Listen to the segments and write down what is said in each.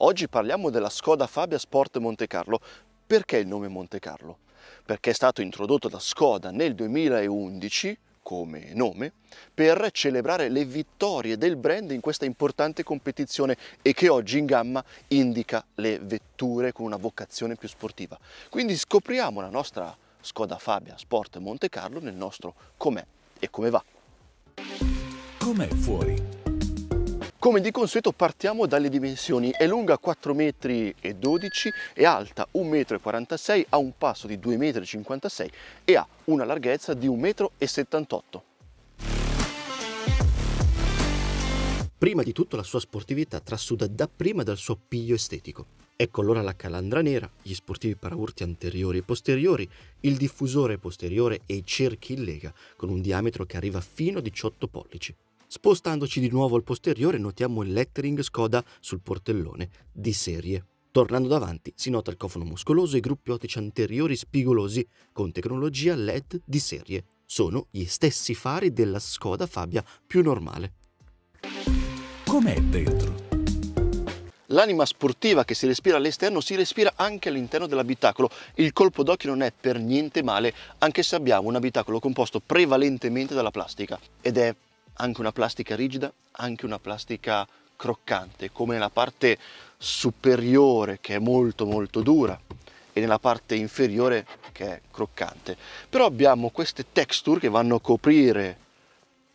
Oggi parliamo della Skoda Fabia Sport Monte Carlo. Perché il nome Monte Carlo? Perché è stato introdotto da Skoda nel 2011 come nome per celebrare le vittorie del brand in questa importante competizione e che oggi in gamma indica le vetture con una vocazione più sportiva. Quindi scopriamo la nostra Skoda Fabia Sport Monte Carlo nel nostro com'è e come va. Com'è fuori? Come di consueto partiamo dalle dimensioni, è lunga 4,12 m e alta 1,46 m, ha un passo di 2,56 m e ha una larghezza di 1,78 m. Prima di tutto la sua sportività trasuda dapprima dal suo piglio estetico. Ecco allora la calandra nera, gli sportivi paraurti anteriori e posteriori, il diffusore posteriore e i cerchi in lega, con un diametro che arriva fino a 18 pollici. Spostandoci di nuovo al posteriore notiamo il lettering Skoda sul portellone di serie. Tornando davanti si nota il cofano muscoloso e i gruppi ottici anteriori spigolosi con tecnologia LED di serie. Sono gli stessi fari della Skoda Fabia più normale. Com'è dentro? L'anima sportiva che si respira all'esterno si respira anche all'interno dell'abitacolo. Il colpo d'occhio non è per niente male, anche se abbiamo un abitacolo composto prevalentemente dalla plastica ed è anche una plastica rigida, anche una plastica croccante, come nella parte superiore che è molto molto dura e nella parte inferiore che è croccante. Però abbiamo queste texture che vanno a coprire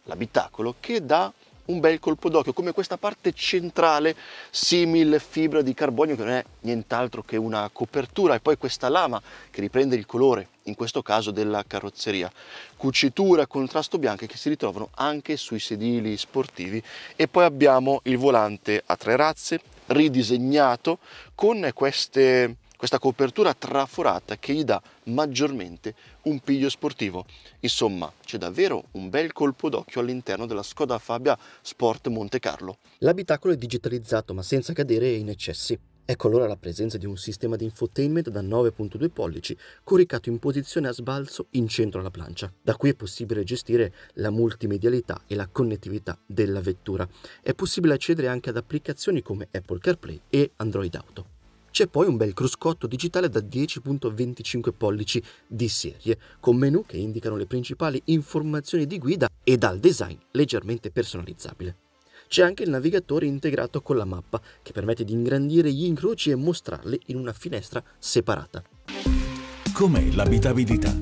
l'abitacolo che dà un bel colpo d'occhio, come questa parte centrale simile fibra di carbonio che non è nient'altro che una copertura e poi questa lama che riprende il colore, in questo caso della carrozzeria. Cucitura, contrasto bianco che si ritrovano anche sui sedili sportivi e poi abbiamo il volante a tre razze ridisegnato con queste questa copertura traforata che gli dà maggiormente un piglio sportivo. Insomma, c'è davvero un bel colpo d'occhio all'interno della Skoda Fabia Sport Monte Carlo. L'abitacolo è digitalizzato ma senza cadere in eccessi. Ecco allora la presenza di un sistema di infotainment da 9.2 pollici, coricato in posizione a sbalzo in centro alla plancia. Da qui è possibile gestire la multimedialità e la connettività della vettura. È possibile accedere anche ad applicazioni come Apple CarPlay e Android Auto. C'è poi un bel cruscotto digitale da 10.25 pollici di serie, con menu che indicano le principali informazioni di guida e dal design leggermente personalizzabile. C'è anche il navigatore integrato con la mappa, che permette di ingrandire gli incroci e mostrarli in una finestra separata. Com'è l'abitabilità?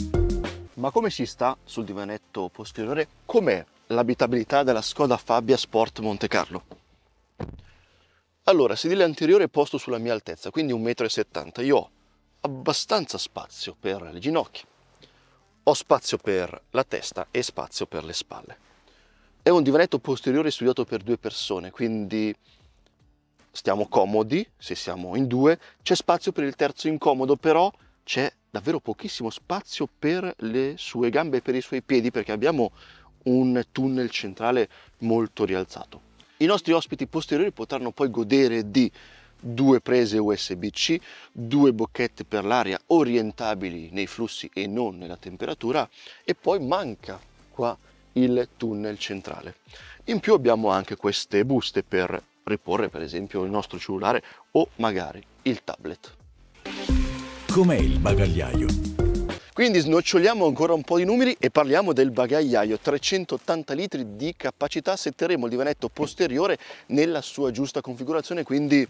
Ma come si sta sul divanetto posteriore? Com'è l'abitabilità della Skoda Fabia Sport Monte Carlo? Allora, sedile anteriore è posto sulla mia altezza, quindi 1,70 m. Io ho abbastanza spazio per le ginocchia, ho spazio per la testa e spazio per le spalle. È un divanetto posteriore studiato per due persone, quindi stiamo comodi se siamo in due, c'è spazio per il terzo incomodo, però c'è davvero pochissimo spazio per le sue gambe e per i suoi piedi perché abbiamo un tunnel centrale molto rialzato. I nostri ospiti posteriori potranno poi godere di due prese USB-C, due bocchette per l'aria orientabili nei flussi e non nella temperatura e poi manca qua il tunnel centrale. In più abbiamo anche queste buste per riporre per esempio il nostro cellulare o magari il tablet. Com'è il bagagliaio? Quindi snoccioliamo ancora un po' di numeri e parliamo del bagagliaio, 380 litri di capacità, setteremo il divanetto posteriore nella sua giusta configurazione, quindi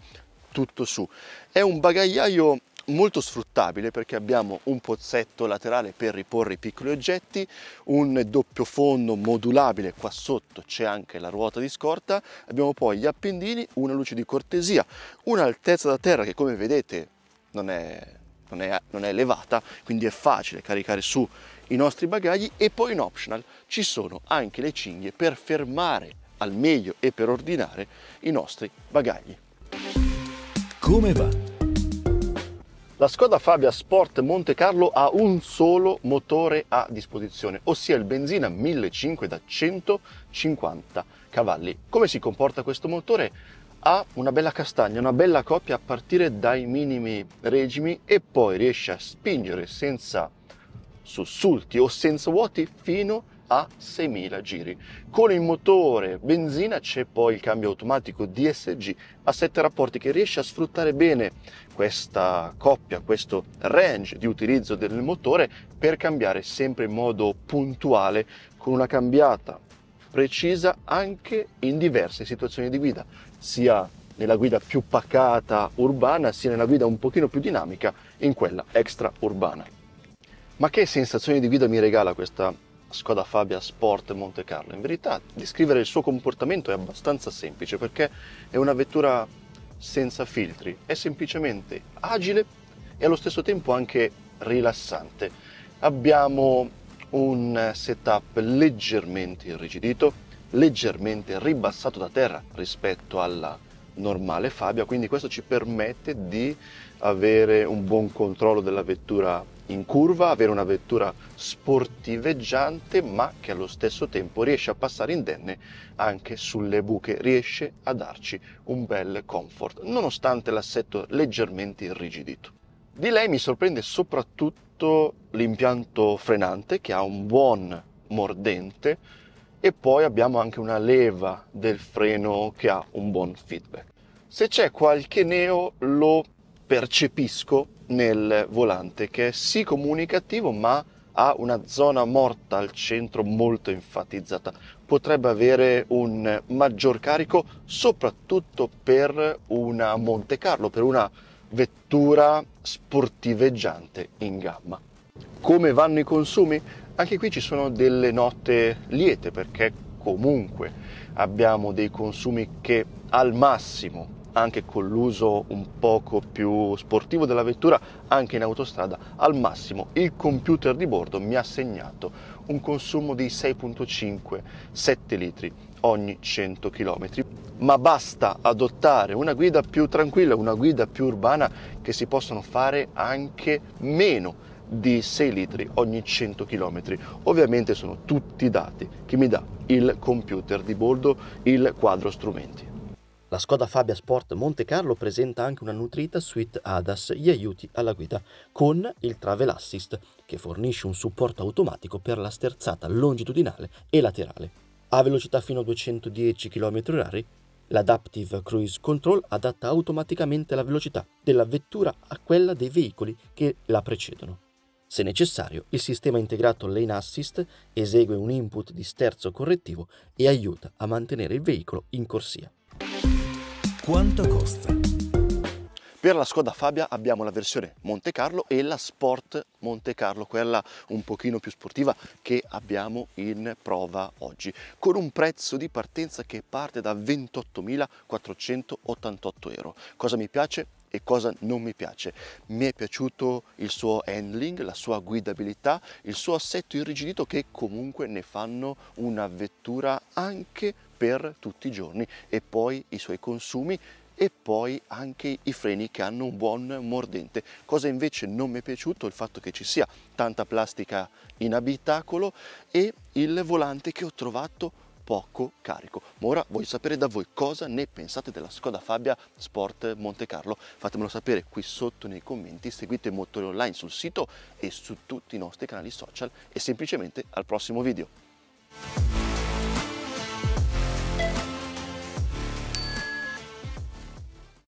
tutto su. È un bagagliaio molto sfruttabile perché abbiamo un pozzetto laterale per riporre i piccoli oggetti, un doppio fondo modulabile, qua sotto c'è anche la ruota di scorta, abbiamo poi gli appendini, una luce di cortesia, un'altezza da terra che come vedete non è non è, non è elevata, quindi è facile caricare su i nostri bagagli e poi in optional ci sono anche le cinghie per fermare al meglio e per ordinare i nostri bagagli. Come va? La Skoda Fabia Sport Monte Carlo ha un solo motore a disposizione, ossia il benzina 1500 da 150 cavalli. Come si comporta questo motore? ha una bella castagna, una bella coppia a partire dai minimi regimi e poi riesce a spingere senza sussulti o senza vuoti fino a 6000 giri. Con il motore benzina c'è poi il cambio automatico DSG a 7 rapporti che riesce a sfruttare bene questa coppia, questo range di utilizzo del motore per cambiare sempre in modo puntuale con una cambiata precisa anche in diverse situazioni di guida, sia nella guida più pacata urbana, sia nella guida un pochino più dinamica in quella extraurbana. Ma che sensazioni di guida mi regala questa Skoda Fabia Sport Monte Carlo? In verità, descrivere il suo comportamento è abbastanza semplice perché è una vettura senza filtri, è semplicemente agile e allo stesso tempo anche rilassante. Abbiamo un setup leggermente irrigidito, leggermente ribassato da terra rispetto alla normale Fabia, quindi questo ci permette di avere un buon controllo della vettura in curva, avere una vettura sportiveggiante ma che allo stesso tempo riesce a passare indenne anche sulle buche, riesce a darci un bel comfort nonostante l'assetto leggermente irrigidito. Di lei mi sorprende soprattutto sotto l'impianto frenante che ha un buon mordente e poi abbiamo anche una leva del freno che ha un buon feedback. Se c'è qualche neo lo percepisco nel volante che è sì comunicativo ma ha una zona morta al centro molto enfatizzata. Potrebbe avere un maggior carico soprattutto per una Monte Carlo, per una vettura sportiveggiante in gamma. Come vanno i consumi? Anche qui ci sono delle note liete perché comunque abbiamo dei consumi che al massimo anche con l'uso un poco più sportivo della vettura, anche in autostrada, al massimo il computer di bordo mi ha segnato un consumo di 6.5-7 litri ogni 100 km. Ma basta adottare una guida più tranquilla, una guida più urbana che si possono fare anche meno di 6 litri ogni 100 km. Ovviamente sono tutti dati che mi dà il computer di bordo, il quadro strumenti. La Skoda Fabia Sport Monte Carlo presenta anche una nutrita suite ADAS, gli aiuti alla guida, con il Travel Assist che fornisce un supporto automatico per la sterzata longitudinale e laterale. A velocità fino a 210 km/h, l'Adaptive Cruise Control adatta automaticamente la velocità della vettura a quella dei veicoli che la precedono. Se necessario, il sistema integrato Lane Assist esegue un input di sterzo correttivo e aiuta a mantenere il veicolo in corsia. Quanto costa? Per la Skoda Fabia abbiamo la versione Monte Carlo e la Sport Monte Carlo, quella un pochino più sportiva che abbiamo in prova oggi, con un prezzo di partenza che parte da 28.488 euro. Cosa mi piace? e cosa non mi piace. Mi è piaciuto il suo handling, la sua guidabilità, il suo assetto irrigidito che comunque ne fanno una vettura anche per tutti i giorni e poi i suoi consumi e poi anche i freni che hanno un buon mordente. Cosa invece non mi è piaciuto il fatto che ci sia tanta plastica in abitacolo e il volante che ho trovato poco carico. Ma ora voglio sapere da voi cosa ne pensate della Skoda Fabia Sport Monte Carlo. Fatemelo sapere qui sotto nei commenti, seguite Motore Online sul sito e su tutti i nostri canali social e semplicemente al prossimo video.